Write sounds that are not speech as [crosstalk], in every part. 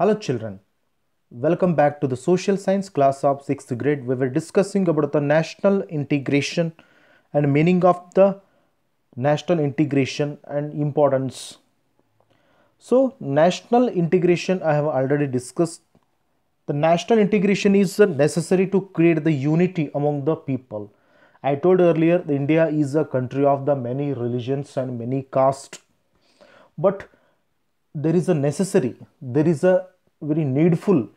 Hello children, welcome back to the social science class of 6th grade. We were discussing about the national integration and meaning of the national integration and importance. So national integration I have already discussed. The national integration is necessary to create the unity among the people. I told earlier India is a country of the many religions and many castes. But there is a necessary, there is a very needful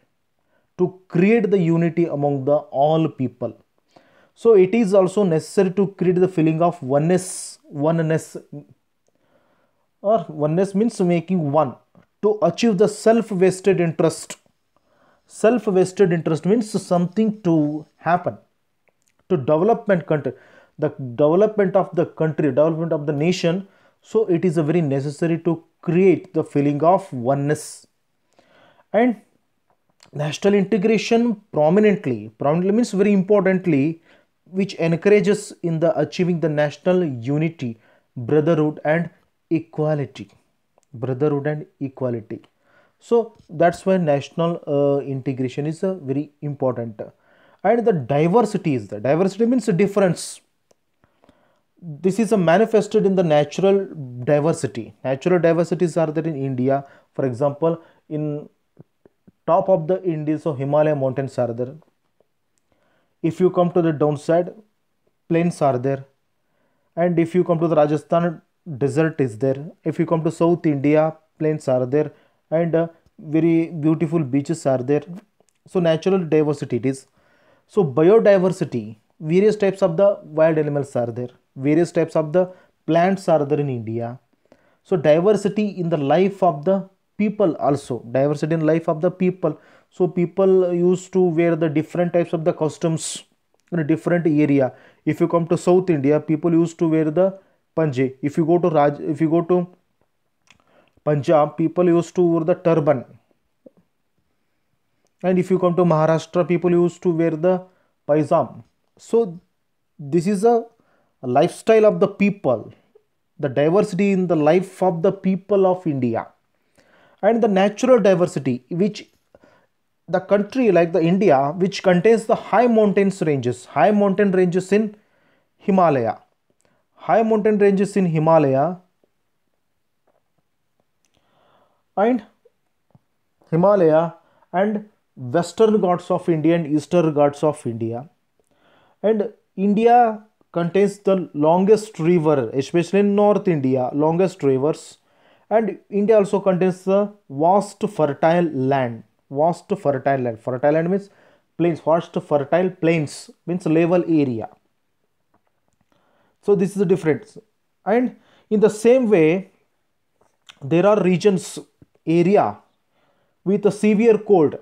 to create the unity among the all people. So it is also necessary to create the feeling of oneness, oneness or oneness means making one to achieve the self-vested interest. Self-vested interest means something to happen to development country. The development of the country, development of the nation so it is very necessary to create the feeling of oneness. And national integration prominently, prominently means very importantly, which encourages in the achieving the national unity, brotherhood and equality. Brotherhood and equality. So that's why national uh, integration is uh, very important. And the diversity is the diversity means difference this is manifested in the natural diversity. Natural diversities are there in India. For example, in top of the Indies so Himalaya mountains are there. If you come to the downside, plains are there. And if you come to the Rajasthan, desert is there. If you come to South India, plains are there. And uh, very beautiful beaches are there. So natural diversity it is. So biodiversity various types of the wild animals are there various types of the plants are there in india so diversity in the life of the people also diversity in life of the people so people used to wear the different types of the costumes in a different area if you come to south india people used to wear the panji if you go to raj if you go to punjab people used to wear the turban and if you come to maharashtra people used to wear the paisam so this is a lifestyle of the people, the diversity in the life of the people of India and the natural diversity which the country like the India which contains the high mountains ranges, high mountain ranges in Himalaya. High mountain ranges in Himalaya and Himalaya and western ghats of India and eastern ghats of India and India contains the longest river especially in North India longest rivers and India also contains the vast fertile land vast fertile land fertile land means plains vast fertile plains means level area so this is the difference and in the same way there are regions area with a severe cold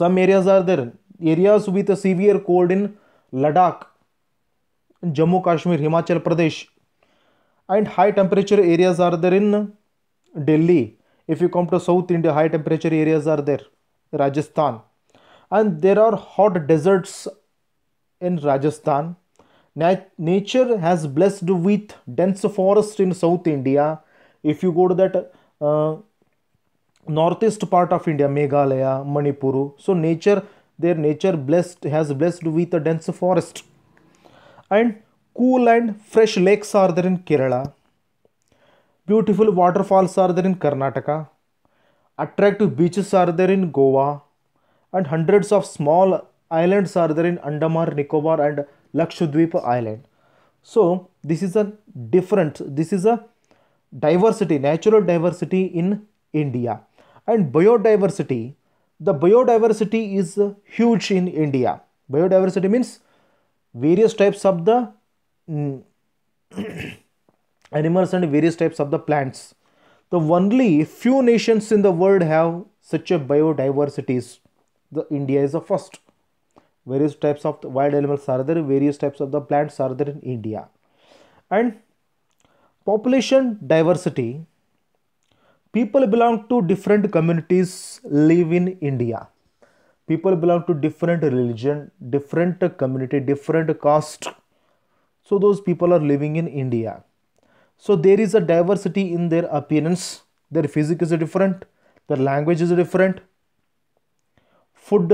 some areas are there areas with a severe cold in Ladakh, Jammu Kashmir, Himachal Pradesh, and high temperature areas are there in Delhi. If you come to South India, high temperature areas are there, Rajasthan, and there are hot deserts in Rajasthan. nature has blessed with dense forest in South India. If you go to that uh, northeast part of India, Meghalaya, Manipur, so nature their nature blessed has blessed with a dense forest and cool and fresh lakes are there in kerala beautiful waterfalls are there in karnataka attractive beaches are there in goa and hundreds of small islands are there in andaman nicobar and lakshadweep island so this is a different this is a diversity natural diversity in india and biodiversity the biodiversity is huge in India. Biodiversity means various types of the mm, [clears throat] animals and various types of the plants. The only few nations in the world have such a biodiversity. The India is the first. Various types of wild animals are there, various types of the plants are there in India. And population diversity people belong to different communities live in India. People belong to different religion, different community, different caste. So those people are living in India. So there is a diversity in their appearance. Their physique is different. Their language is different. Food,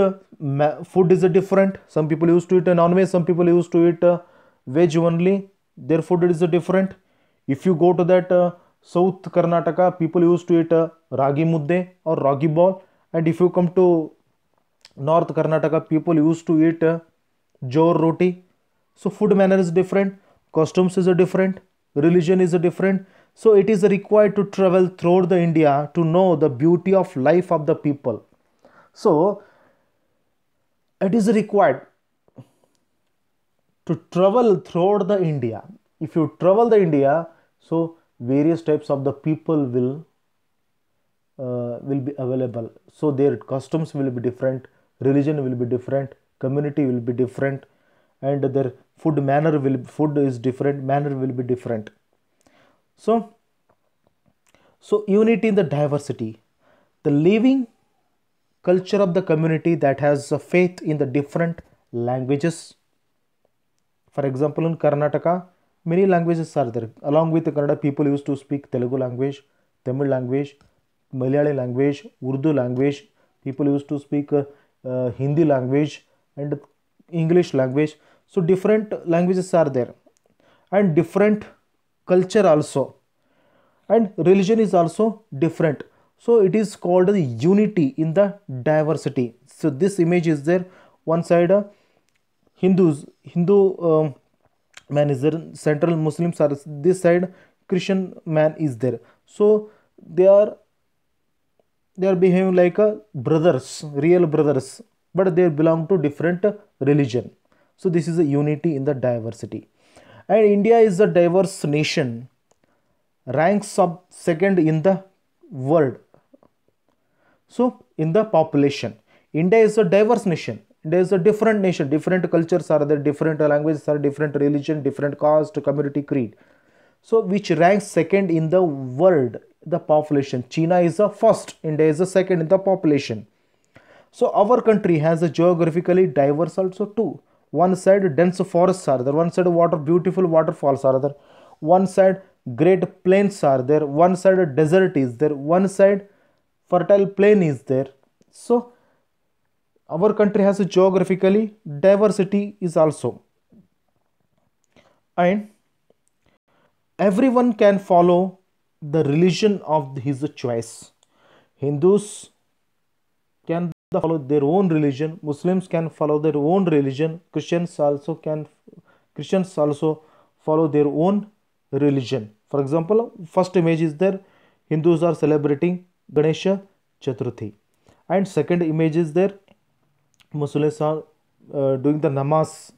food is different. Some people used to eat non-veg. Some people used to eat uh, veg only. Their food is different. If you go to that uh, South Karnataka, people used to eat uh, ragi mudde or ragi ball. And if you come to North Karnataka, people used to eat uh, jor roti. So food manner is different, costumes is different, religion is different. So it is required to travel throughout the India to know the beauty of life of the people. So it is required to travel throughout the India. If you travel the India, so various types of the people will uh, will be available so their customs will be different religion will be different community will be different and their food manner will food is different manner will be different so so unity in the diversity the living culture of the community that has a faith in the different languages for example in karnataka many languages are there. Along with the Kannada, people used to speak Telugu language, Tamil language, Malayali language, Urdu language. People used to speak uh, uh, Hindi language and English language. So different languages are there, and different culture also, and religion is also different. So it is called the unity in the diversity. So this image is there. One side, uh, Hindus, Hindu. Um, man is there central muslims are this side christian man is there so they are they are behaving like brothers real brothers but they belong to different religion so this is a unity in the diversity and india is a diverse nation ranks up second in the world so in the population india is a diverse nation there is a different nation different cultures are there different languages are different religion different caste community creed so which ranks second in the world the population china is the first india is the second in the population so our country has a geographically diverse also too one side dense forests are there one side water beautiful waterfalls are there one side great plains are there one side desert is there one side fertile plain is there so our country has geographically diversity is also. And everyone can follow the religion of his choice. Hindus can follow their own religion. Muslims can follow their own religion. Christians also can Christians also follow their own religion. For example, first image is there. Hindus are celebrating Ganesha Chaturthi. And second image is there. Muslims are uh, doing the namaz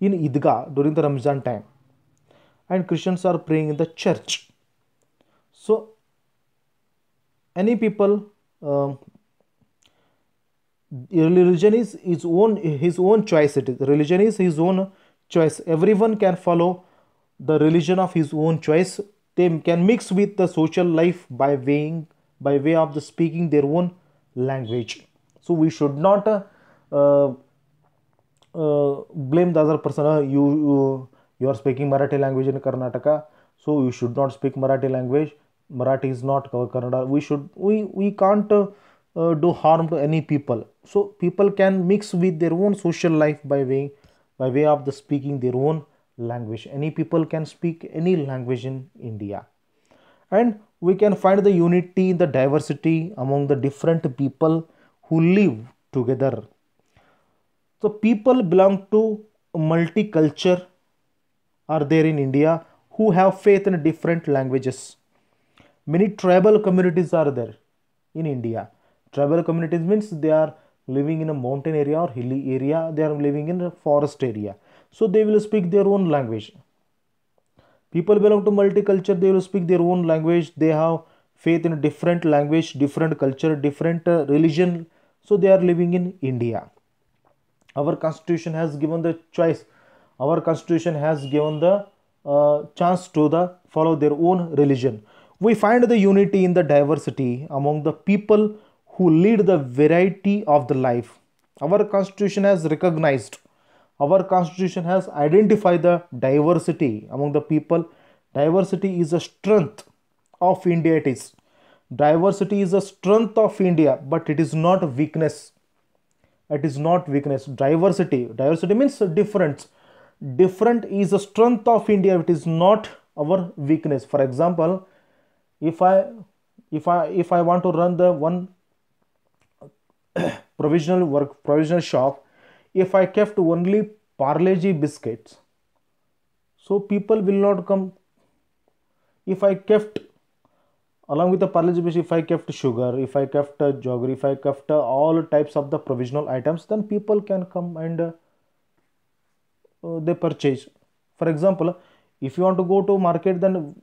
in Idgah during the Ramzan time, and Christians are praying in the church. So, any people, uh, religion is his own his own choice. It is religion is his own choice. Everyone can follow the religion of his own choice. They can mix with the social life by weighing by way of the speaking their own language so we should not uh, uh, blame the other person uh, you, you you are speaking marathi language in karnataka so you should not speak marathi language marathi is not kannada we should we we can't uh, do harm to any people so people can mix with their own social life by way by way of the speaking their own language any people can speak any language in india and we can find the unity the diversity among the different people who live together. So people belong to multiculture are there in India who have faith in different languages. Many tribal communities are there in India. Tribal communities means they are living in a mountain area or hilly area, they are living in a forest area. So they will speak their own language. People belong to multiculture, they will speak their own language, they have faith in different language different culture different uh, religion so they are living in india our constitution has given the choice our constitution has given the uh, chance to the follow their own religion we find the unity in the diversity among the people who lead the variety of the life our constitution has recognized our constitution has identified the diversity among the people diversity is a strength of India it is. Diversity is a strength of India, but it is not weakness. It is not weakness. Diversity. Diversity means difference. Different is a strength of India. It is not our weakness. For example, if I if I if I want to run the one [coughs] provisional work provisional shop, if I kept only Parleji biscuits, so people will not come. If I kept along with the parle biscuit, if I kept sugar, if I kept uh, if I kept uh, all types of the provisional items, then people can come and uh, uh, they purchase. For example, if you want to go to market, then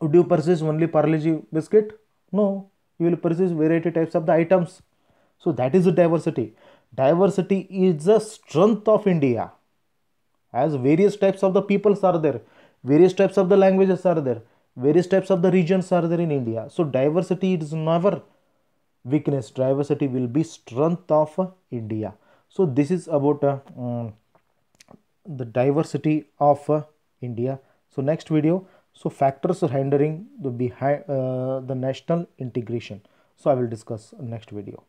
would you purchase only parle biscuit? No, you will purchase variety types of the items. So that is the diversity. Diversity is the strength of India, as various types of the peoples are there, various types of the languages are there various types of the regions are there in India. So diversity is never weakness. Diversity will be strength of India. So this is about uh, um, the diversity of uh, India. So next video. So factors rendering the behind uh, the national integration. So I will discuss next video.